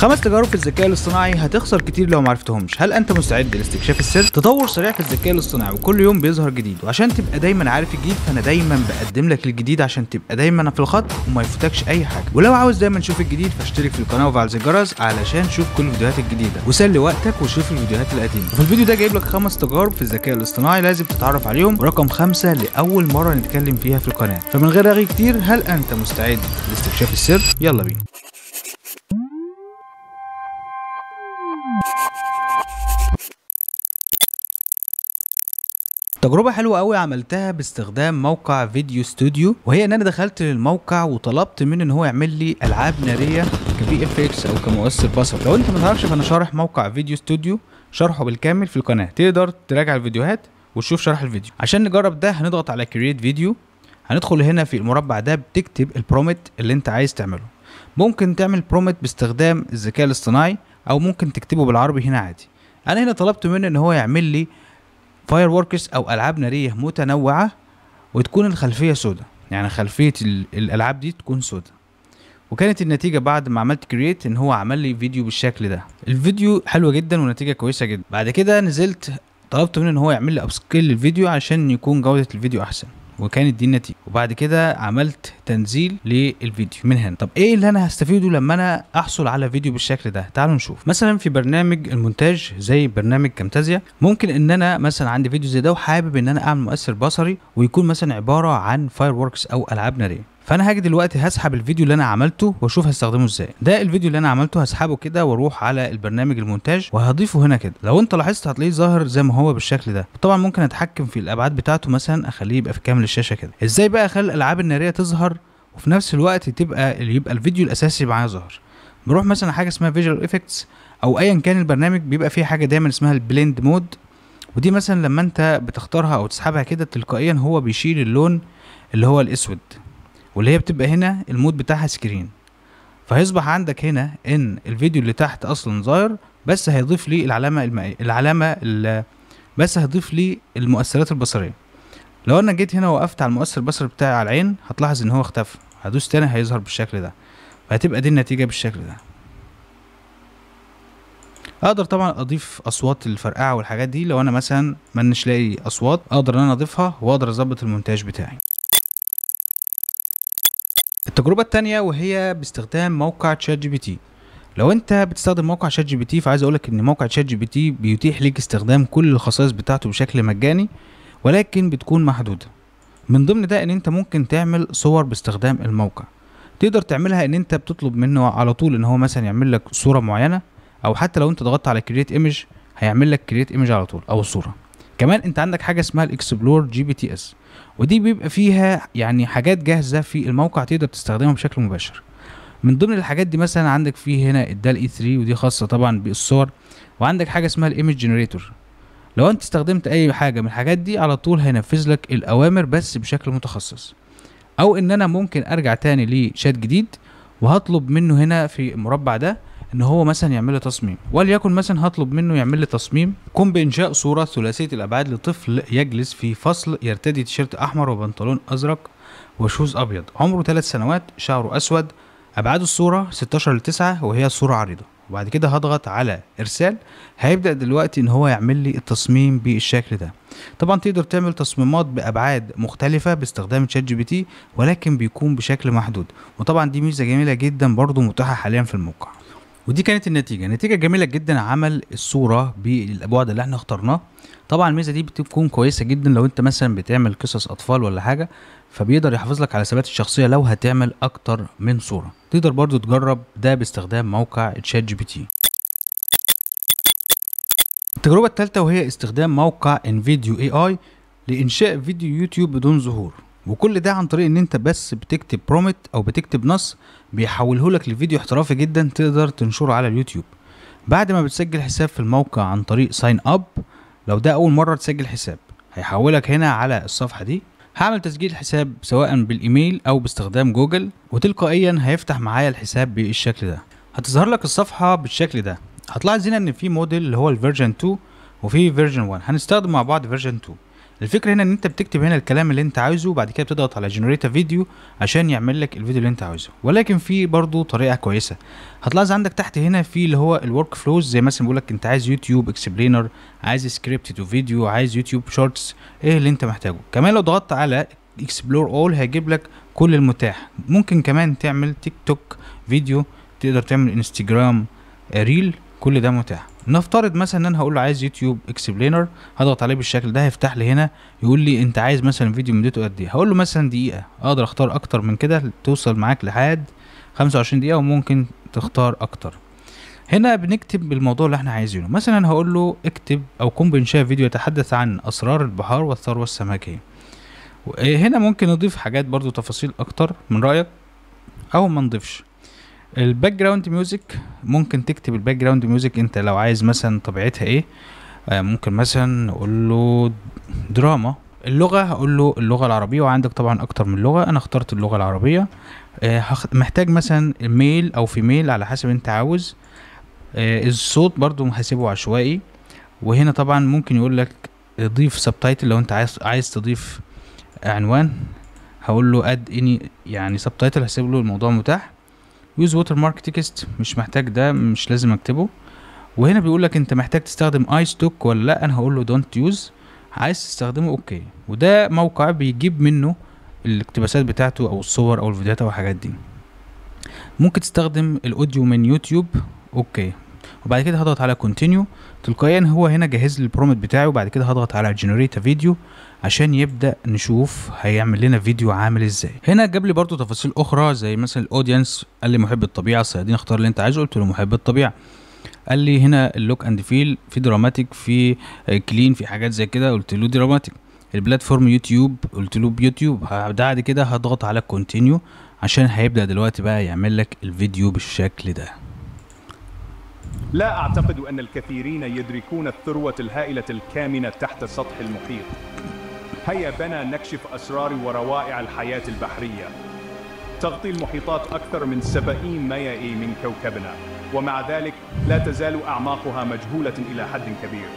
خمس تجارب في الذكاء الاصطناعي هتخسر كتير لو معرفتهمش هل انت مستعد لاستكشاف السر تطور سريع في الذكاء الاصطناعي وكل يوم بيظهر جديد وعشان تبقى دايما عارف الجديد فانا دايما بقدم لك الجديد عشان تبقى دايما في الخط وما يفوتكش اي حاجه ولو عاوز دايما تشوف الجديد فاشترك في القناه وفعل الجرس علشان تشوف كل الفيديوهات الجديده وسلي وقتك وشوف الفيديوهات القديمه وفي الفيديو ده جايب لك خمس تجارب في الذكاء الاصطناعي لازم تتعرف عليهم ورقم خمسه لاول مره نتكلم فيها في القناه فمن غير رغي كتير هل انت مستعد لاستكشاف السر يلا بينا تجربة حلوة قوي عملتها باستخدام موقع فيديو ستوديو وهي ان انا دخلت للموقع وطلبت منه ان هو يعمل لي العاب نارية كفي اف اكس او كمؤثر بصر لو انت ما تعرفش فانا شارح موقع فيديو ستوديو شرحه بالكامل في القناة تقدر تراجع الفيديوهات وتشوف شرح الفيديو عشان نجرب ده هنضغط على كرييت فيديو هندخل هنا في المربع ده بتكتب البرومت اللي انت عايز تعمله ممكن تعمل برومت باستخدام الذكاء الاصطناعي او ممكن تكتبه بالعربي هنا عادي انا هنا طلبت منه ان هو يعمل لي فاير ووركس او العاب ناريه متنوعه وتكون الخلفيه سوداء يعني خلفيه الالعاب دي تكون سوداء وكانت النتيجة بعد ما عملت كرييت ان هو عمل لي فيديو بالشكل ده الفيديو حلو جدا ونتيجة كويسة جدا بعد كده نزلت طلبت منه ان هو يعمل لي ابسكيل للفيديو عشان يكون جودة الفيديو احسن وكانت دي النتيجه وبعد كده عملت تنزيل للفيديو من هنا طب ايه اللي انا هستفيده لما انا احصل على فيديو بالشكل ده تعالوا نشوف مثلا في برنامج المونتاج زي برنامج كامتازيا ممكن ان انا مثلا عندي فيديو زي ده وحابب ان انا اعمل مؤثر بصري ويكون مثلا عباره عن فاير او العاب ناريه فانا هاجي دلوقتي هسحب الفيديو اللي انا عملته واشوف هستخدمه ازاي ده الفيديو اللي انا عملته هسحبه كده واروح على البرنامج المونتاج وهضيفه هنا كده لو انت لاحظت هتلاقيه ظاهر زي ما هو بالشكل ده طبعا ممكن اتحكم في الابعاد بتاعته مثلا اخليه يبقى في كامل الشاشه كده ازاي بقى اخلي الالعاب الناريه تظهر وفي نفس الوقت تبقى اللي يبقى الفيديو الاساسي معايا ظاهر بروح مثلا حاجه اسمها فيجوال افكتس او ايا كان البرنامج بيبقى فيه حاجه دايما اسمها البليند مود ودي مثلا لما انت بتختارها او تسحبها كده تلقائيا هو بيشيل اللون اللي هو الاسود واللي هي بتبقى هنا المود بتاعها سكرين فهيصبح عندك هنا ان الفيديو اللي تحت اصلا ظاهر بس هيضيف لي العلامه المائية العلامه بس هيضيف لي المؤثرات البصريه لو انا جيت هنا وقفت على المؤثر البصري بتاعي على العين هتلاحظ ان هو اختفى هدوس تاني هيظهر بالشكل ده فهتبقى دي النتيجه بالشكل ده اقدر طبعا اضيف اصوات الفرقعه والحاجات دي لو انا مثلا ما لاقي اصوات اقدر ان انا اضيفها واقدر اظبط المونتاج بتاعي التجربه الثانيه وهي باستخدام موقع تشات جي بي تي لو انت بتستخدم موقع شات جي بي تي فعايز اقولك ان موقع شات جي بي تي بيتيح ليك استخدام كل الخصائص بتاعته بشكل مجاني ولكن بتكون محدوده من ضمن ده ان انت ممكن تعمل صور باستخدام الموقع تقدر تعملها ان انت بتطلب منه على طول ان هو مثلا يعمل لك صوره معينه او حتى لو انت ضغطت على كرييت ايمج هيعمل لك كرييت ايمج على طول او الصوره كمان انت عندك حاجه اسمها الاكسبلور جي بي تي اس ودي بيبقى فيها يعني حاجات جاهزه في الموقع تقدر تستخدمها بشكل مباشر من ضمن الحاجات دي مثلا عندك في هنا الدال اي e 3 ودي خاصه طبعا بالصور وعندك حاجه اسمها الايمج جنريتور لو انت استخدمت اي حاجه من الحاجات دي على طول هينفذ لك الاوامر بس بشكل متخصص او ان انا ممكن ارجع تاني لشات جديد وهطلب منه هنا في المربع ده ان هو مثلا يعمل لي تصميم وليكن مثلا هطلب منه يعمل لي تصميم قم بانشاء صوره ثلاثيه الابعاد لطفل يجلس في فصل يرتدي تيشيرت احمر وبنطلون ازرق وشوز ابيض عمره 3 سنوات شعره اسود ابعاد الصوره 16 ل 9 وهي صوره عريضه وبعد كده هضغط على ارسال هيبدا دلوقتي ان هو يعمل لي التصميم بالشكل ده طبعا تقدر تعمل تصميمات بابعاد مختلفه باستخدام شات جي بي تي ولكن بيكون بشكل محدود وطبعا دي ميزه جميله جدا برضو متاحه حاليا في الموقع ودي كانت النتيجه نتيجه جميله جدا عمل الصوره بالبعد اللي احنا اخترناه طبعا الميزه دي بتكون كويسه جدا لو انت مثلا بتعمل قصص اطفال ولا حاجه فبيقدر يحافظ لك على ثبات الشخصيه لو هتعمل اكتر من صوره تقدر برضو تجرب ده باستخدام موقع تشات جي بي تي التجربه الثالثه وهي استخدام موقع انفيديو اي اي لانشاء فيديو يوتيوب بدون ظهور وكل ده عن طريق ان انت بس بتكتب برومت او بتكتب نص بيحوله لك لفيديو احترافي جدا تقدر تنشره على اليوتيوب بعد ما بتسجل حساب في الموقع عن طريق ساين اب لو ده اول مره تسجل حساب هيحولك هنا على الصفحه دي هعمل تسجيل حساب سواء بالايميل او باستخدام جوجل وتلقائيا هيفتح معايا الحساب بالشكل ده هتظهر لك الصفحه بالشكل ده هتلاحظ هنا ان في موديل اللي هو الفيرجن 2 وفي فيرجن 1 هنستخدم مع بعض فيرجن 2 الفكره هنا ان انت بتكتب هنا الكلام اللي انت عايزه وبعد كده بتضغط على جنريت فيديو عشان يعمل لك الفيديو اللي انت عاوزه ولكن في برضه طريقه كويسه هتلاحظ عندك تحت هنا في اللي هو الورك فلوز زي مثلا بيقول لك انت عايز يوتيوب اكسبلينر عايز سكريبت تو فيديو عايز يوتيوب شورتس ايه اللي انت محتاجه كمان لو ضغطت على اكسبلور اول هيجيب لك كل المتاح ممكن كمان تعمل تيك توك فيديو تقدر تعمل انستجرام آه، ريل كل ده متاح نفترض مثلا ان انا هقول له عايز يوتيوب اكسبلينر هضغط عليه بالشكل ده هيفتح لي هنا يقول لي انت عايز مثلا فيديو مدته قد ايه هقول له مثلا دقيقه اقدر اختار اكتر من كده توصل معاك لحد 25 دقيقه وممكن تختار اكتر هنا بنكتب الموضوع اللي احنا عايزينه مثلا هقول له اكتب او قم بانشاء فيديو يتحدث عن اسرار البحار والثروه السمكيه هنا ممكن نضيف حاجات برضو تفاصيل اكتر من رايك او ما نضيفش الباك جراوند ميوزك ممكن تكتب الباك جراوند ميوزك انت لو عايز مثلا طبيعتها ايه آه، ممكن مثلا نقول له دراما اللغة هقول له اللغة العربية وعندك طبعا أكتر من لغة أنا اخترت اللغة العربية آه، محتاج مثلا ميل أو فيميل على حسب أنت عاوز آه، الصوت برضو هسيبه عشوائي وهنا طبعا ممكن يقول لك ضيف سبتايتل لو أنت عايز عايز تضيف عنوان هقول له أد إني يعني سبتايتل هسيب له الموضوع متاح يوز ووتر مارك تكست مش محتاج ده مش لازم اكتبه وهنا بيقول لك انت محتاج تستخدم اي ستوك ولا لا انا هقول له دونت يوز عايز تستخدمه اوكي وده موقع بيجيب منه الاقتباسات بتاعته او الصور او الفيديوهات او الحاجات دي ممكن تستخدم الاوديو من يوتيوب اوكي وبعد كده هضغط على كونتينيو تلقائيا هو هنا جهز لي البرومت بتاعي وبعد كده هضغط على جنريت فيديو عشان يبدا نشوف هيعمل لنا فيديو عامل ازاي هنا جاب لي برده تفاصيل اخرى زي مثلا الاودينس قال لي محب الطبيعه الصيادين اختار اللي انت عايزه قلت له محب الطبيعه قال لي هنا اللوك اند فيل في دراماتيك في كلين في حاجات زي كده قلت له دراماتيك البلاتفورم يوتيوب قلت له بيوتيوب بعد كده هضغط على كونتينيو عشان هيبدا دلوقتي بقى يعمل لك الفيديو بالشكل ده لا أعتقد أن الكثيرين يدركون الثروة الهائلة الكامنة تحت سطح المحيط هيا بنا نكشف أسرار وروائع الحياة البحرية تغطي المحيطات أكثر من 70 ميائي من كوكبنا ومع ذلك لا تزال أعماقها مجهولة إلى حد كبير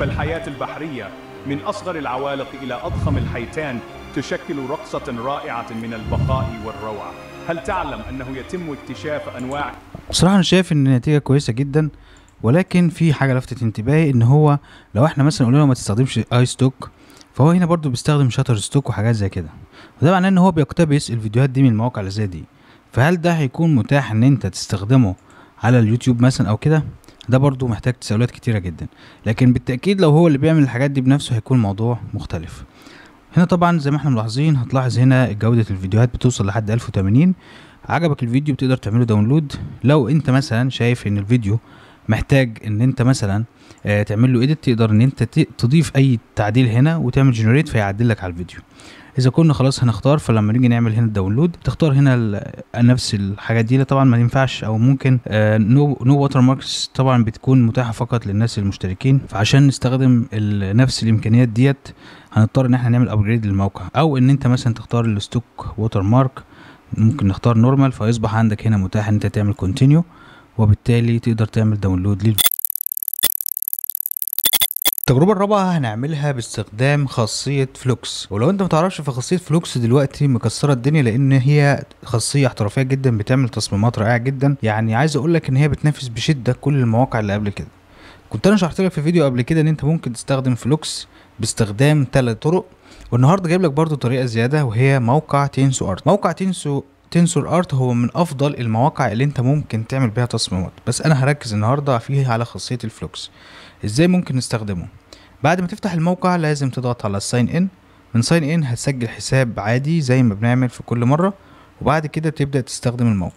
فالحياة البحرية من أصغر العوالق إلى أضخم الحيتان تشكل رقصة رائعة من البقاء والروعة هل تعلم أنه يتم اكتشاف أنواع بصراحه انا شايف ان النتيجه كويسه جدا ولكن في حاجه لفتت انتباهي ان هو لو احنا مثلا قلنا ما تستخدمش اي ستوك فهو هنا برضو بيستخدم شاتر ستوك وحاجات زي كده وده معناه ان هو بيقتبس الفيديوهات دي من المواقع اللي زي دي فهل ده هيكون متاح ان انت تستخدمه على اليوتيوب مثلا او كده ده برضو محتاج تساؤلات كتيره جدا لكن بالتاكيد لو هو اللي بيعمل الحاجات دي بنفسه هيكون موضوع مختلف هنا طبعا زي ما احنا ملاحظين هتلاحظ هنا جودة الفيديوهات بتوصل لحد 1080 عجبك الفيديو بتقدر تعمله داونلود لو انت مثلا شايف ان الفيديو محتاج ان انت مثلا آه، تعمل له ايديت تقدر ان انت تضيف اي تعديل هنا وتعمل جنريت فيعدل لك على الفيديو اذا كنا خلاص هنختار فلما نيجي نعمل هنا الداونلود تختار هنا نفس الحاجات دي طبعا ما ينفعش او ممكن نو واتر ماركس طبعا بتكون متاحه فقط للناس المشتركين فعشان نستخدم نفس الامكانيات ديت هنضطر ان احنا نعمل ابجريد للموقع او ان انت مثلا تختار الستوك ووتر مارك ممكن نختار نورمال فيصبح عندك هنا متاح ان انت تعمل كونتينيو وبالتالي تقدر تعمل داونلود لل التجربة الرابعة هنعملها باستخدام خاصية فلوكس ولو انت متعرفش في خاصية فلوكس دلوقتي مكسرة الدنيا لان هي خاصية احترافية جدا بتعمل تصميمات رائعة جدا يعني عايز اقولك ان هي بتنافس بشدة كل المواقع اللي قبل كده كنت انا شرحت لك في فيديو قبل كده ان انت ممكن تستخدم فلوكس باستخدام ثلاث طرق والنهارده جايب لك برضو طريقه زياده وهي موقع تينسو ارت موقع تينسو تنسور ارت هو من افضل المواقع اللي انت ممكن تعمل بيها تصميمات بس انا هركز النهارده فيه على خاصيه الفلوكس ازاي ممكن نستخدمه بعد ما تفتح الموقع لازم تضغط على ساين ان من ساين ان هتسجل حساب عادي زي ما بنعمل في كل مره وبعد كده بتبدا تستخدم الموقع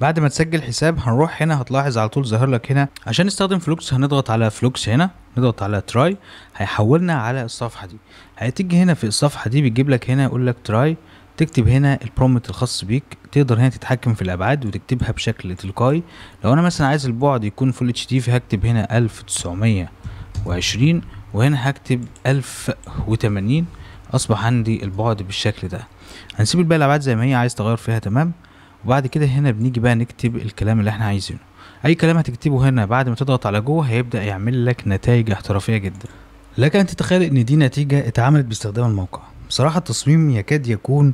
بعد ما تسجل حساب هنروح هنا هتلاحظ على طول ظاهر لك هنا عشان نستخدم فلوكس هنضغط على فلوكس هنا نضغط على تراي هيحولنا على الصفحه دي هتيجي هنا في الصفحه دي بيجيب لك هنا يقول لك تراي تكتب هنا البرومت الخاص بيك تقدر هنا تتحكم في الابعاد وتكتبها بشكل تلقائي لو انا مثلا عايز البعد يكون فول اتش دي فهكتب هنا 1920 وهنا هكتب 1080 اصبح عندي البعد بالشكل ده هنسيب الباقي الابعاد زي ما هي عايز تغير فيها تمام وبعد كده هنا بنيجي بقى نكتب الكلام اللي احنا عايزينه اي كلام هتكتبه هنا بعد ما تضغط على جوه هيبدا يعمل لك نتائج احترافيه جدا لك ان تتخيل ان دي نتيجه اتعملت باستخدام الموقع بصراحه التصميم يكاد يكون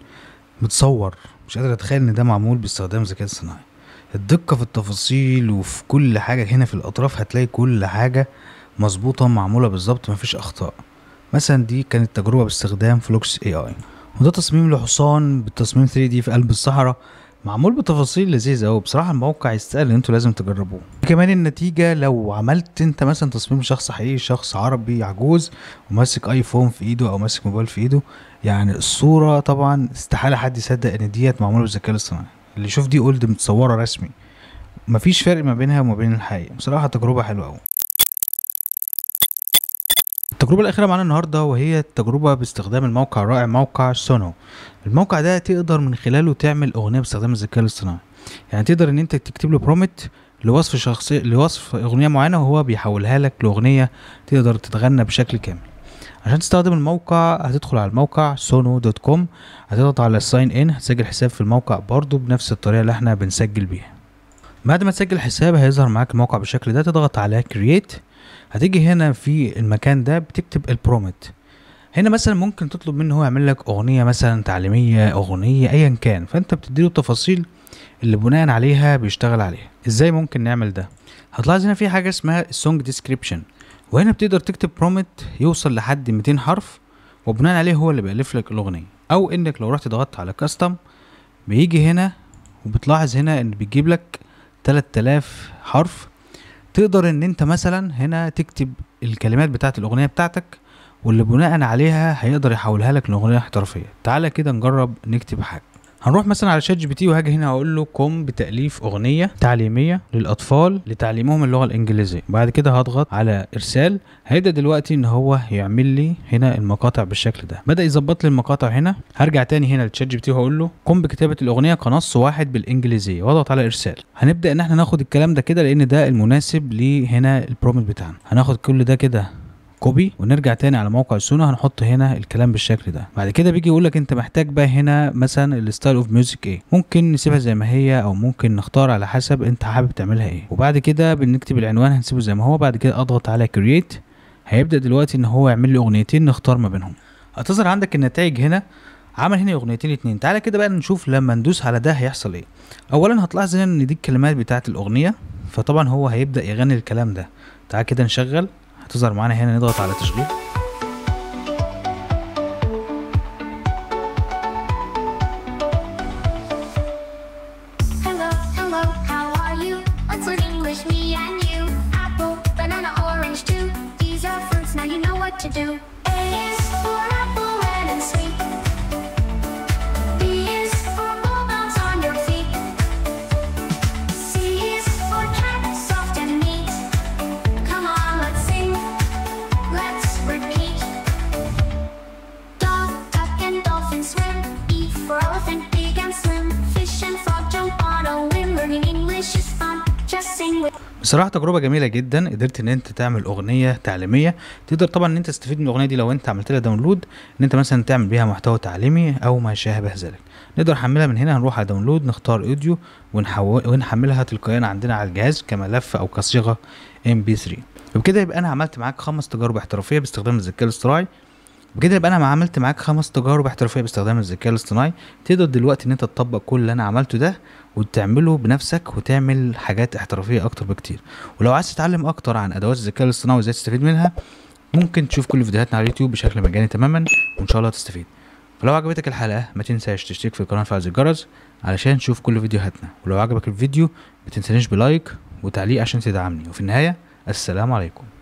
متصور مش قادر اتخيل ان ده معمول باستخدام الذكاء الصناعي الدقه في التفاصيل وفي كل حاجه هنا في الاطراف هتلاقي كل حاجه مظبوطه معموله بالظبط مفيش اخطاء مثلا دي كانت تجربه باستخدام فلوكس اي اي وده تصميم لحصان بالتصميم 3 دي في قلب الصحراء معمول بتفاصيل لذيذة أوي بصراحة الموقع يستاهل إن أنتوا لازم تجربوه كمان النتيجة لو عملت أنت مثلا تصميم شخص حقيقي شخص عربي عجوز وماسك أيفون في إيده أو ماسك موبايل في إيده يعني الصورة طبعا استحالة حد يصدق إن ديت معمولة بالذكاء الاصطناعي اللي يشوف دي اولد متصورة رسمي مفيش فرق ما بينها وما بين الحقيقة بصراحة تجربة حلوة أوي التجربة الأخيرة معانا النهاردة وهي التجربة باستخدام الموقع الرائع موقع سونو الموقع ده تقدر من خلاله تعمل أغنية باستخدام الذكاء الاصطناعي يعني تقدر إن أنت تكتب له برومت لوصف شخصية لوصف أغنية معينة وهو بيحولها لك لأغنية تقدر تتغنى بشكل كامل عشان تستخدم الموقع هتدخل على الموقع سونو دوت كوم هتضغط على الساين ان هتسجل حساب في الموقع برضو بنفس الطريقة اللي احنا بنسجل بيها بعد ما تسجل حساب هيظهر معاك الموقع بالشكل ده تضغط على كرييت هتيجي هنا في المكان ده بتكتب البرومت هنا مثلا ممكن تطلب منه هو يعمل لك اغنيه مثلا تعليميه اغنيه ايا كان فانت بتديله التفاصيل اللي بناء عليها بيشتغل عليها ازاي ممكن نعمل ده هتلاحظ هنا في حاجه اسمها السونج ديسكريبشن وهنا بتقدر تكتب برومت يوصل لحد 200 حرف وبناء عليه هو اللي بيألف لك الاغنيه او انك لو رحت ضغطت على كاستم بيجي هنا وبتلاحظ هنا ان بيجيب لك 3000 حرف تقدر ان انت مثلا هنا تكتب الكلمات بتاعه الاغنيه بتاعتك واللي بناء عليها هيقدر يحولها لك لاغنيه احترافيه تعالى كده نجرب نكتب حاجه هنروح مثلا على شات جي بي تي وهاجي هنا اقول له قم بتاليف اغنيه تعليميه للاطفال لتعليمهم اللغه الانجليزيه بعد كده هضغط على ارسال هيبدا دلوقتي ان هو يعمل لي هنا المقاطع بالشكل ده بدا يظبط لي المقاطع هنا هرجع تاني هنا لشات جي بي تي وهقول له قم بكتابه الاغنيه كنص واحد بالانجليزيه واضغط على ارسال هنبدا ان احنا ناخد الكلام ده كده لان ده المناسب لهنا البرومت بتاعنا هناخد كل ده كده كوبي ونرجع تاني على موقع السونا هنحط هنا الكلام بالشكل ده بعد كده بيجي يقول لك انت محتاج بقى هنا مثلا الستايل اوف ميوزك ايه ممكن نسيبها زي ما هي او ممكن نختار على حسب انت حابب تعملها ايه وبعد كده بنكتب العنوان هنسيبه زي ما هو بعد كده اضغط على كرييت هيبدا دلوقتي ان هو يعمل لي اغنيتين نختار ما بينهم هتظهر عندك النتائج هنا عمل هنا اغنيتين اتنين تعالى كده بقى نشوف لما ندوس على ده هيحصل ايه اولا هتلاحظ هنا ان دي الكلمات بتاعه الاغنيه فطبعا هو هيبدا يغني الكلام ده تعالى كده نشغل هتظهر معانا هنا نضغط على تشغيل to do. بصراحه تجربه جميله جدا قدرت ان انت تعمل اغنيه تعليميه تقدر طبعا ان انت تستفيد من الاغنيه دي لو انت عملت لها داونلود ان انت مثلا تعمل بيها محتوى تعليمي او ما شابه ذلك نقدر نحملها من هنا هنروح على داونلود نختار اوديو ونحملها تلقائيا عندنا على الجهاز كملف او كصيغه ام بي 3 وبكده يبقى انا عملت معاك خمس تجارب احترافيه باستخدام الذكاء الاصطناعي بكده يبقى انا ما عملت معاك خمس تجارب احترافيه باستخدام الذكاء الاصطناعي تقدر دلوقتي ان انت تطبق كل اللي انا عملته ده وتعمله بنفسك وتعمل حاجات احترافيه اكتر بكتير ولو عايز تتعلم اكتر عن ادوات الذكاء الاصطناعي وازاي تستفيد منها ممكن تشوف كل فيديوهاتنا على اليوتيوب بشكل مجاني تماما وان شاء الله تستفيد فلو عجبتك الحلقه ما تنساش تشترك في القناه وتفعل الجرس علشان تشوف كل فيديوهاتنا ولو عجبك الفيديو ما تنسانيش بلايك وتعليق عشان تدعمني وفي النهايه السلام عليكم